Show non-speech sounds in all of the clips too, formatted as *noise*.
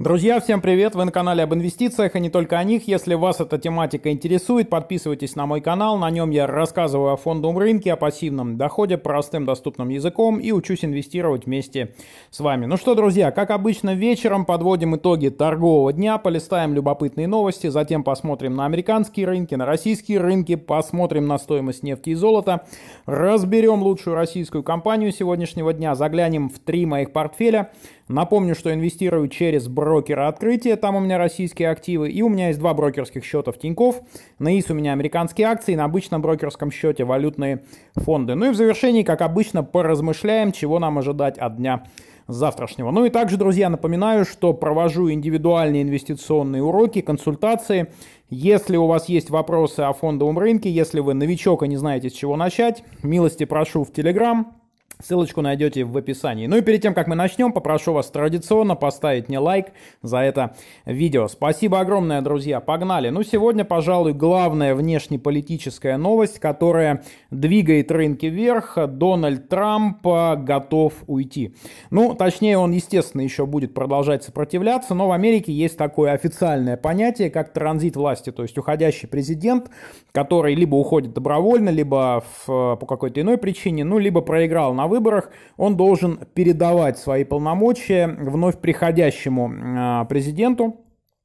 Друзья, всем привет! Вы на канале об инвестициях и не только о них. Если вас эта тематика интересует, подписывайтесь на мой канал. На нем я рассказываю о фондовом рынке, о пассивном доходе простым доступным языком и учусь инвестировать вместе с вами. Ну что, друзья, как обычно, вечером подводим итоги торгового дня, полистаем любопытные новости, затем посмотрим на американские рынки, на российские рынки, посмотрим на стоимость нефти и золота, разберем лучшую российскую компанию сегодняшнего дня, заглянем в три моих портфеля – Напомню, что инвестирую через брокера открытия, там у меня российские активы, и у меня есть два брокерских счета в Тиньков. На ИС у меня американские акции, на обычном брокерском счете валютные фонды. Ну и в завершении, как обычно, поразмышляем, чего нам ожидать от дня завтрашнего. Ну и также, друзья, напоминаю, что провожу индивидуальные инвестиционные уроки, консультации. Если у вас есть вопросы о фондовом рынке, если вы новичок и не знаете, с чего начать, милости прошу в Телеграм, Ссылочку найдете в описании. Ну и перед тем, как мы начнем, попрошу вас традиционно поставить мне лайк за это видео. Спасибо огромное, друзья. Погнали. Ну сегодня, пожалуй, главная внешнеполитическая новость, которая двигает рынки вверх. Дональд Трамп э, готов уйти. Ну, точнее, он, естественно, еще будет продолжать сопротивляться, но в Америке есть такое официальное понятие, как транзит власти, то есть уходящий президент, который либо уходит добровольно, либо в, э, по какой-то иной причине, ну, либо проиграл на выборах, он должен передавать свои полномочия вновь приходящему а, президенту,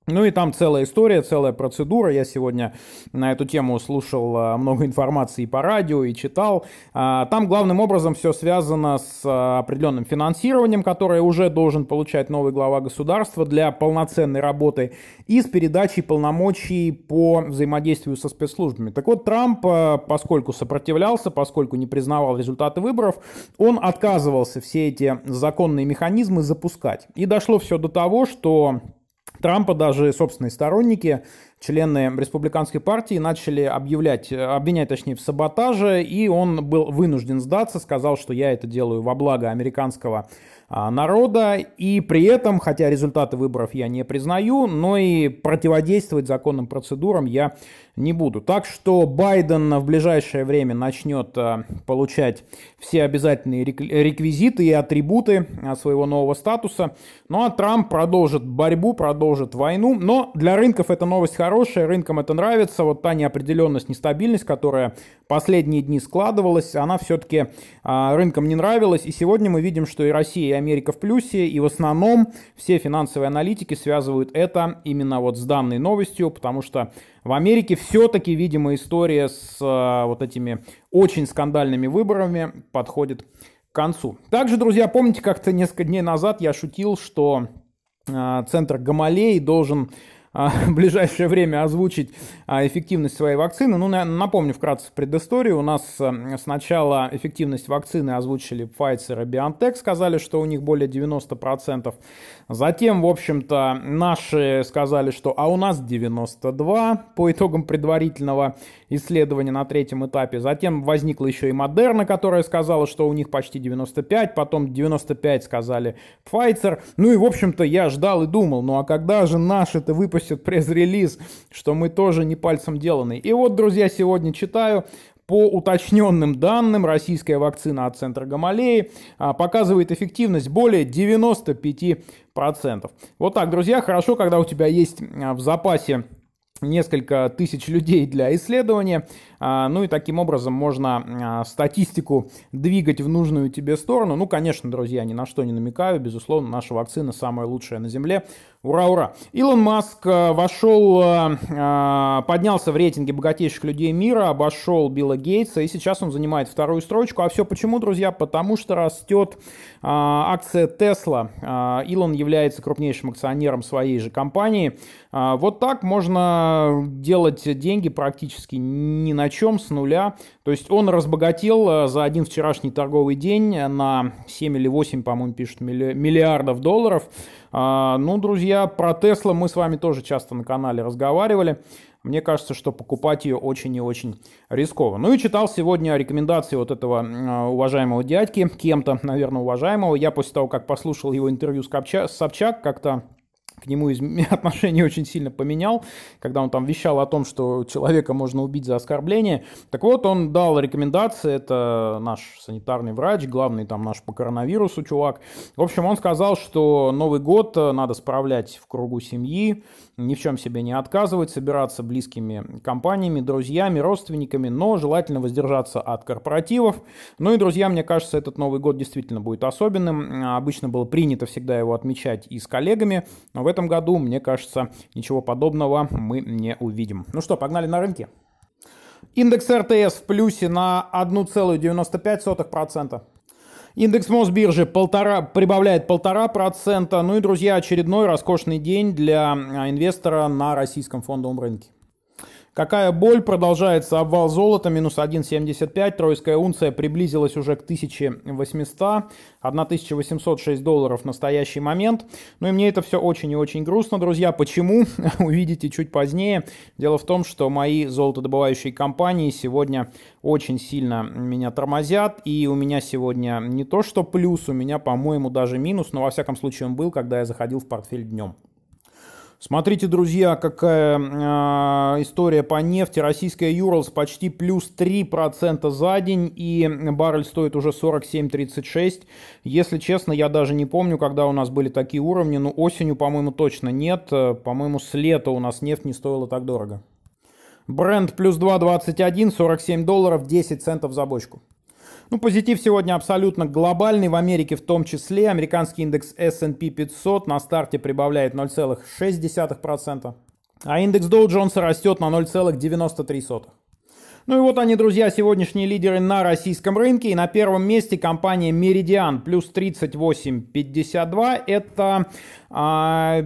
ну и там целая история, целая процедура. Я сегодня на эту тему слушал а, много информации по радио и читал. А, там главным образом все связано с а, определенным финансированием, которое уже должен получать новый глава государства для полноценной работы и с передачей полномочий по взаимодействию со спецслужбами. Так вот, Трамп, поскольку сопротивлялся, поскольку не признавал результаты выборов, он отказывался все эти законные механизмы запускать. И дошло все до того, что Трампа даже собственные сторонники, члены республиканской партии, начали объявлять, обвинять, точнее, в саботаже, и он был вынужден сдаться, сказал, что я это делаю во благо американского а, народа, и при этом, хотя результаты выборов я не признаю, но и противодействовать законным процедурам я не буду. Так что Байден в ближайшее время начнет э, получать все обязательные реквизиты и атрибуты э, своего нового статуса. Ну а Трамп продолжит борьбу, продолжит войну. Но для рынков эта новость хорошая, рынкам это нравится. Вот та неопределенность, нестабильность, которая последние дни складывалась, она все-таки э, рынкам не нравилась. И сегодня мы видим, что и Россия, и Америка в плюсе. И в основном все финансовые аналитики связывают это именно вот с данной новостью, потому что в Америке все-таки, видимо, история с э, вот этими очень скандальными выборами подходит к концу. Также, друзья, помните, как-то несколько дней назад я шутил, что э, центр Гамалеи должен э, *laughs* в ближайшее время озвучить э, эффективность своей вакцины. Ну, напомню вкратце предысторию. У нас э, сначала эффективность вакцины озвучили Pfizer и BioNTech, сказали, что у них более 90%. Затем, в общем-то, наши сказали, что а у нас 92 по итогам предварительного исследования на третьем этапе. Затем возникла еще и Модерна, которая сказала, что у них почти 95, потом 95 сказали Pfizer. Ну и, в общем-то, я ждал и думал, ну а когда же наши-то выпустят пресс-релиз, что мы тоже не пальцем деланы. И вот, друзья, сегодня читаю, по уточненным данным, российская вакцина от центра Гамалеи а, показывает эффективность более 95%. Вот так, друзья, хорошо, когда у тебя есть а, в запасе несколько тысяч людей для исследования. А, ну и таким образом можно а, статистику двигать в нужную тебе сторону. Ну, конечно, друзья, ни на что не намекаю. Безусловно, наша вакцина самая лучшая на Земле. Ура, ура! Илон Маск а, вошел, поднялся в рейтинге богатейших людей мира, обошел Билла Гейтса, и сейчас он занимает вторую строчку. А все почему, друзья? Потому что растет акция Тесла. Илон является крупнейшим акционером своей же компании. Вот так можно делать деньги практически ни на богачом с нуля. То есть он разбогател э, за один вчерашний торговый день на 7 или 8, по-моему, пишут, миллиардов долларов. А, ну, друзья, про Тесла мы с вами тоже часто на канале разговаривали. Мне кажется, что покупать ее очень и очень рискованно. Ну и читал сегодня рекомендации вот этого а, уважаемого дядьки, кем-то, наверное, уважаемого. Я после того, как послушал его интервью с Собчак, как-то к нему из... *laughs* отношение очень сильно поменял, когда он там вещал о том, что человека можно убить за оскорбление. Так вот, он дал рекомендации, это наш санитарный врач, главный там наш по коронавирусу чувак. В общем, он сказал, что Новый год э, надо справлять в кругу семьи, ни в чем себе не отказывать, собираться близкими компаниями, друзьями, родственниками, но желательно воздержаться от корпоративов. Ну и, друзья, мне кажется, этот Новый год действительно будет особенным. Обычно было принято всегда его отмечать и с коллегами, но в этом году, мне кажется, ничего подобного мы не увидим. Ну что, погнали на рынке. Индекс РТС в плюсе на 1,95%. Индекс Мосбиржи полтора, прибавляет полтора процента. Ну и, друзья, очередной роскошный день для а, инвестора на российском фондовом рынке. Какая боль, продолжается обвал золота, минус 1,75, тройская унция приблизилась уже к 1800, 1806 долларов в настоящий момент. Ну и мне это все очень и очень грустно, друзья. Почему? *laughs* Увидите чуть позднее. Дело в том, что мои золотодобывающие компании сегодня очень сильно меня тормозят, и у меня сегодня не то что плюс, у меня, по-моему, даже минус, но во всяком случае он был, когда я заходил в портфель днем. Смотрите, друзья, какая э, история по нефти. Российская Юрлс почти плюс 3% за день, и баррель стоит уже 47.36. Если честно, я даже не помню, когда у нас были такие уровни, но осенью, по-моему, точно нет. По-моему, с лета у нас нефть не стоила так дорого. Бренд плюс 2.21, 47 долларов, 10 центов за бочку. Ну, позитив сегодня абсолютно глобальный. В Америке в том числе американский индекс S&P 500 на старте прибавляет 0,6%, а индекс Dow Jones растет на 0,93%. Ну и вот они, друзья, сегодняшние лидеры на российском рынке. И на первом месте компания Меридиан плюс 38,52. Это... А,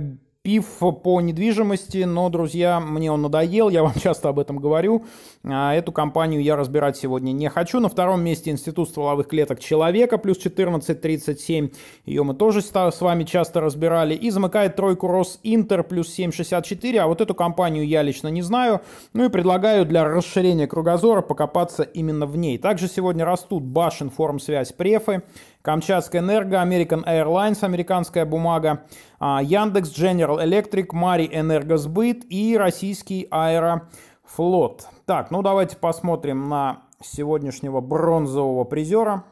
пив по недвижимости, но, друзья, мне он надоел, я *laughs* вам часто об этом говорю. А, эту компанию я разбирать сегодня не хочу. На втором месте Институт стволовых клеток человека, плюс 14,37. Ее мы тоже с вами часто разбирали. И замыкает тройку Росинтер, плюс 7,64. А вот эту компанию я лично не знаю. Ну и предлагаю для расширения кругозора покопаться именно в ней. Также сегодня растут Башинформсвязь, Префы, Камчатская Энерго, American Airlines, американская бумага, а, Яндекс, General Electric, Мари Энергосбыт и российский аэрофлот. Так, ну давайте посмотрим на сегодняшнего бронзового призера.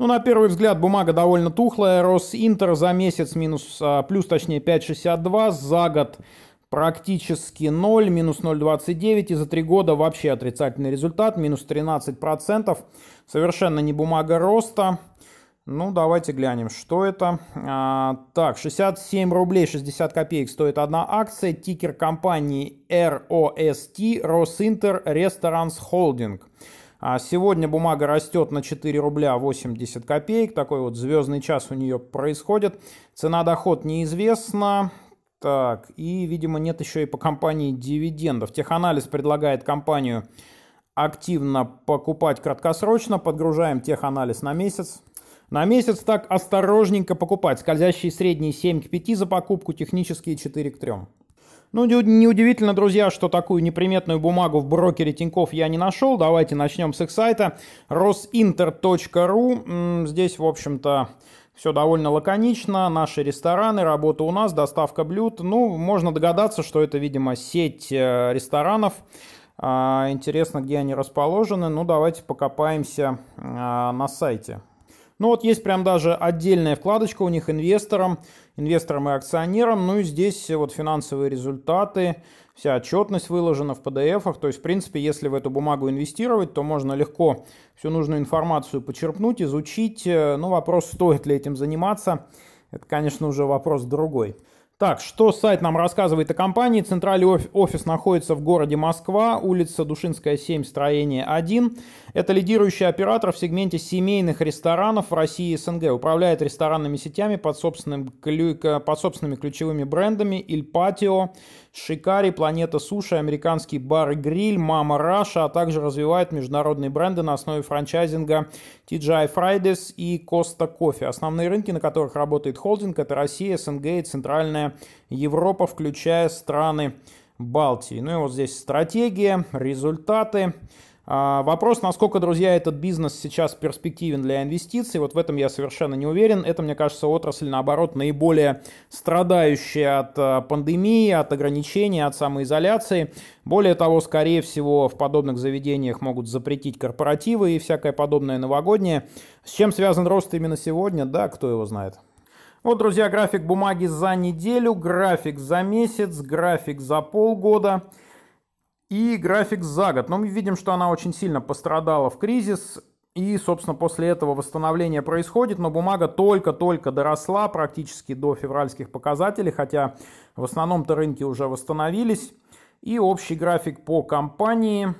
Ну, на первый взгляд, бумага довольно тухлая. Росинтер за месяц минус, а, плюс точнее 5,62, за год практически 0, минус 0,29, и за три года вообще отрицательный результат, минус 13%. Совершенно не бумага роста. Ну, давайте глянем, что это. А, так, 67 рублей 60 копеек стоит одна акция. Тикер компании ROST, Росинтер Restaurants Holding. А сегодня бумага растет на 4 рубля 80 копеек. Такой вот звездный час у нее происходит. Цена-доход неизвестна. Так, и, видимо, нет еще и по компании дивидендов. Теханализ предлагает компанию активно покупать краткосрочно. Подгружаем теханализ на месяц. На месяц так осторожненько покупать. Скользящие средние 7 к 5 за покупку, технические 4 к 3. Ну, неудивительно, друзья, что такую неприметную бумагу в брокере Тиньков я не нашел. Давайте начнем с их сайта rosinter.ru. Здесь, в общем-то, все довольно лаконично. Наши рестораны, работа у нас, доставка блюд. Ну, можно догадаться, что это, видимо, сеть э, ресторанов. А, интересно, где они расположены. Ну, давайте покопаемся а, на сайте ну вот есть прям даже отдельная вкладочка у них инвесторам, инвесторам и акционерам. Ну и здесь вот финансовые результаты, вся отчетность выложена в PDF. То есть, в принципе, если в эту бумагу инвестировать, то можно легко всю нужную информацию почерпнуть, изучить. Э, ну вопрос, стоит ли этим заниматься, это, конечно, уже вопрос другой. Так, что сайт нам рассказывает о компании? Центральный офис находится в городе Москва, улица Душинская, 7, строение 1. Это лидирующий оператор в сегменте семейных ресторанов в России и СНГ. Управляет ресторанными сетями под, собственным, под собственными ключевыми брендами Иль Патио, Шикари, Планета Суши, Американский бар и гриль, Мама Раша, а также развивает международные бренды на основе франчайзинга TGI Fridays и Costa Coffee. Основные рынки, на которых работает холдинг, это Россия, СНГ и Центральная Западная Европа, включая страны Балтии. Ну и вот здесь стратегия, результаты. А, вопрос, насколько, друзья, этот бизнес сейчас перспективен для инвестиций, вот в этом я совершенно не уверен. Это, мне кажется, отрасль, наоборот, наиболее страдающая от а, пандемии, от ограничений, от самоизоляции. Более того, скорее всего, в подобных заведениях могут запретить корпоративы и всякое подобное новогоднее. С чем связан рост именно сегодня, да, кто его знает. Вот, друзья, график бумаги за неделю, график за месяц, график за полгода и график за год. Но мы видим, что она очень сильно пострадала в кризис. И, собственно, после этого восстановление происходит, но бумага только-только доросла практически до февральских показателей, хотя в основном-то рынки уже восстановились. И общий график по компании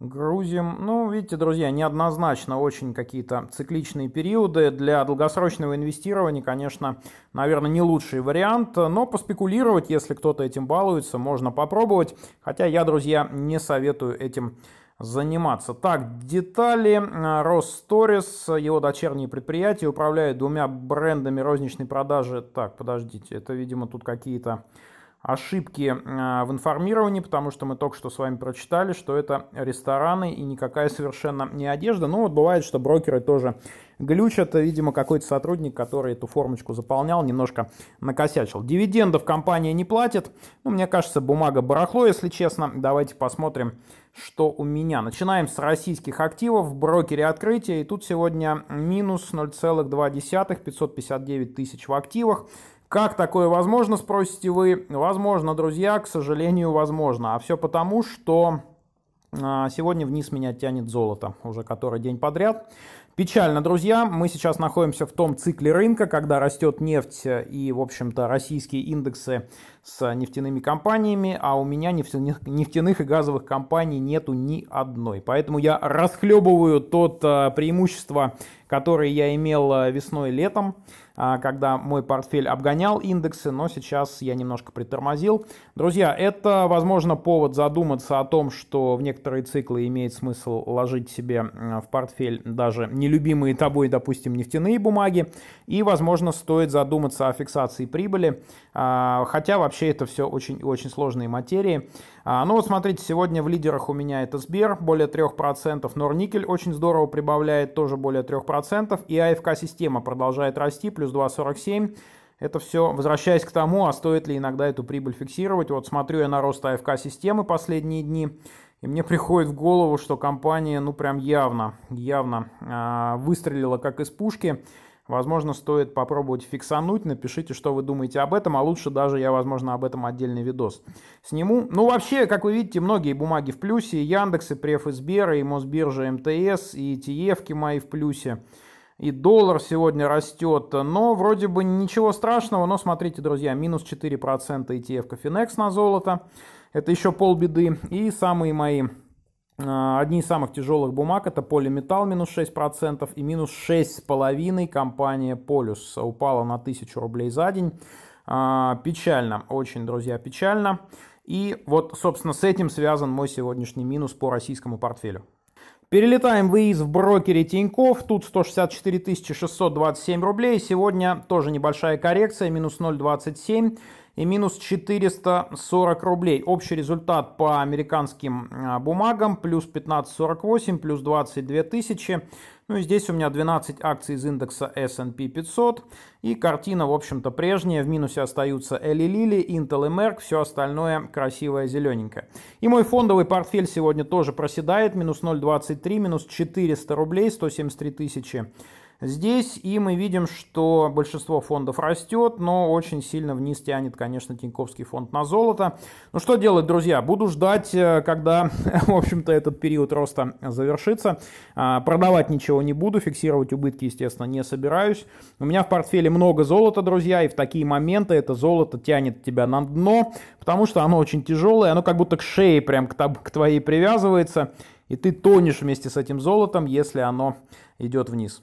Грузим. Ну, видите, друзья, неоднозначно очень какие-то цикличные периоды. Для долгосрочного инвестирования, конечно, наверное, не лучший вариант. Но поспекулировать, если кто-то этим балуется, можно попробовать. Хотя я, друзья, не советую этим заниматься. Так, детали. А, Росторис, его дочерние предприятия, управляют двумя брендами розничной продажи. Так, подождите, это, видимо, тут какие-то ошибки а, в информировании, потому что мы только что с вами прочитали, что это рестораны и никакая совершенно не одежда. Ну вот бывает, что брокеры тоже глючат, видимо, какой-то сотрудник, который эту формочку заполнял, немножко накосячил. Дивидендов компания не платит, ну, мне кажется, бумага барахло, если честно. Давайте посмотрим, что у меня. Начинаем с российских активов в брокере открытия, и тут сегодня минус 0,2, 559 тысяч в активах. Как такое возможно, спросите вы? Возможно, друзья, к сожалению, возможно. А все потому, что а, сегодня вниз меня тянет золото уже который день подряд. Печально, друзья, мы сейчас находимся в том цикле рынка, когда растет нефть и, в общем-то, российские индексы с нефтяными компаниями, а у меня нефтяных, и газовых компаний нету ни одной. Поэтому я расхлебываю тот э, преимущество, которое я имел э, весной и летом, э, когда мой портфель обгонял индексы, но сейчас я немножко притормозил. Друзья, это, возможно, повод задуматься о том, что в некоторые циклы имеет смысл ложить себе в портфель даже нелюбимые тобой, допустим, нефтяные бумаги, и, возможно, стоит задуматься о фиксации прибыли, а, хотя, вообще это все очень и очень сложные материи. А, ну вот смотрите, сегодня в лидерах у меня это Сбер, более 3%, Норникель очень здорово прибавляет, тоже более 3%, и АФК-система продолжает расти, плюс 2,47%. Это все, возвращаясь к тому, а стоит ли иногда эту прибыль фиксировать. Вот смотрю я на рост АФК-системы последние дни, и мне приходит в голову, что компания, ну прям явно, явно э, выстрелила как из пушки. Возможно, стоит попробовать фиксануть. Напишите, что вы думаете об этом, а лучше даже я, возможно, об этом отдельный видос сниму. Ну, вообще, как вы видите, многие бумаги в плюсе. И Яндекс, и Преф, и Сбер, и Мосбиржа, и МТС, и ТЕФки мои в плюсе. И доллар сегодня растет. Но вроде бы ничего страшного. Но смотрите, друзья, минус 4% ETF Finex на золото. Это еще полбеды. И самые мои а, одни из самых тяжелых бумаг это полиметалл минус 6% и минус 6,5% компания Полюс. Упала на 1000 рублей за день. А, печально, очень, друзья, печально. И вот, собственно, с этим связан мой сегодняшний минус по российскому портфелю. Перелетаем в ИИС в брокере Тиньков. Тут 164 627 рублей. Сегодня тоже небольшая коррекция, минус 0,27 и минус 440 рублей. Общий результат по американским а, бумагам плюс 1548, плюс 22 тысячи. Ну и здесь у меня 12 акций из индекса S&P 500. И картина, в общем-то, прежняя. В минусе остаются Эли Лили, Intel и Merck. Все остальное красивое зелененькое. И мой фондовый портфель сегодня тоже проседает. Минус 0,23, минус 400 рублей, 173 тысячи. Здесь и мы видим, что большинство фондов растет, но очень сильно вниз тянет, конечно, Тиньковский фонд на золото. Ну что делать, друзья? Буду ждать, э, когда, *laughs* в общем-то, этот период роста завершится. А, продавать ничего не буду, фиксировать убытки, естественно, не собираюсь. У меня в портфеле много золота, друзья, и в такие моменты это золото тянет тебя на дно, потому что оно очень тяжелое, оно как будто к шее прям к твоей привязывается, и ты тонешь вместе с этим золотом, если оно идет вниз.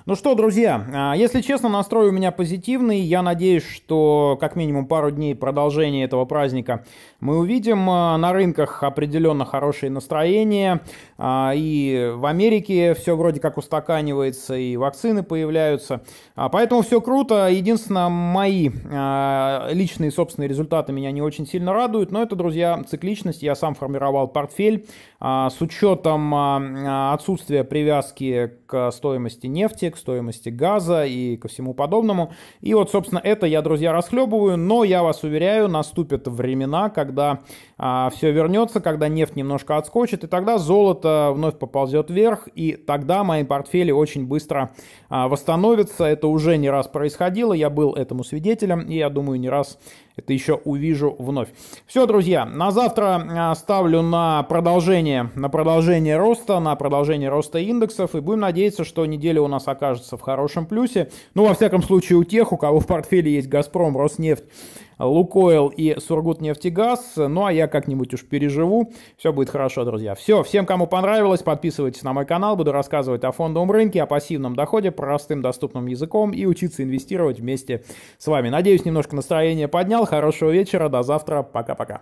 Ну что, друзья, а, если честно, настрой у меня позитивный. Я надеюсь, что как минимум пару дней продолжения этого праздника мы увидим. А, на рынках определенно хорошее настроение. А, и в Америке все вроде как устаканивается, и вакцины появляются. Поэтому все круто. Единственное, мои личные собственные результаты меня не очень сильно радуют. Но это, друзья, цикличность. Я сам формировал портфель с учетом отсутствия привязки к стоимости нефти, к стоимости газа и ко всему подобному. И вот, собственно, это я, друзья, расхлебываю, но я вас уверяю, наступят времена, когда а, все вернется, когда нефть немножко отскочит, и тогда золото вновь поползет вверх, и тогда мои портфели очень быстро а, восстановятся. Это уже не раз происходило, я был этому свидетелем, и я думаю, не раз это еще увижу вновь. Все, друзья, на завтра а, ставлю на продолжение, на продолжение роста, на продолжение роста индексов, и будем надеяться, что неделя у нас окажется в хорошем плюсе. Ну, во всяком случае, у тех, у кого в портфеле есть «Газпром», «Роснефть», Лукойл и Сургутнефтегаз. Ну, а я как-нибудь уж переживу. Все будет хорошо, друзья. Все, всем, кому понравилось, подписывайтесь на мой канал. Буду рассказывать о фондовом рынке, о пассивном доходе простым доступным языком и учиться инвестировать вместе с вами. Надеюсь, немножко настроение поднял. Хорошего вечера. До завтра. Пока-пока.